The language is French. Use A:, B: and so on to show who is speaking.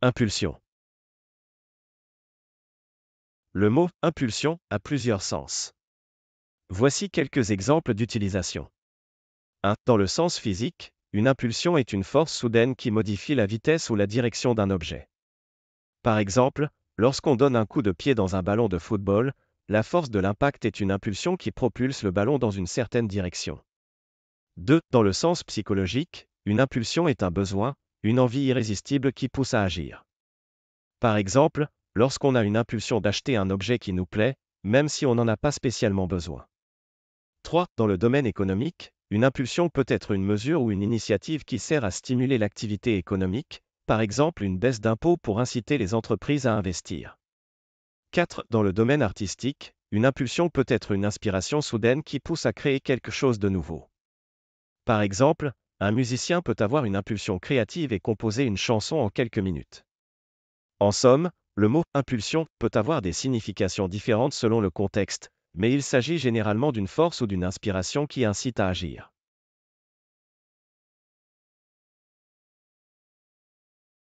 A: Impulsion. Le mot
B: impulsion a plusieurs sens. Voici quelques exemples d'utilisation. 1. Dans le sens physique, une impulsion est une force soudaine qui modifie la vitesse ou la direction d'un objet. Par exemple, lorsqu'on donne un coup de pied dans un ballon de football, la force de l'impact est une impulsion qui propulse le ballon dans une certaine direction. 2. Dans le sens psychologique, une impulsion est un besoin, une envie irrésistible qui pousse à agir. Par exemple, lorsqu'on a une impulsion d'acheter un objet qui nous plaît, même si on n'en a pas spécialement besoin. 3. Dans le domaine économique, une impulsion peut être une mesure ou une initiative qui sert à stimuler l'activité économique, par exemple une baisse d'impôts pour inciter les entreprises à investir. 4. Dans le domaine artistique, une impulsion peut être une inspiration soudaine qui pousse à créer quelque chose de nouveau. Par exemple, un musicien peut avoir une impulsion créative et composer une chanson en quelques minutes. En somme, le mot impulsion peut avoir des significations différentes selon le contexte, mais il s'agit généralement d'une force ou d'une inspiration qui incite à
A: agir.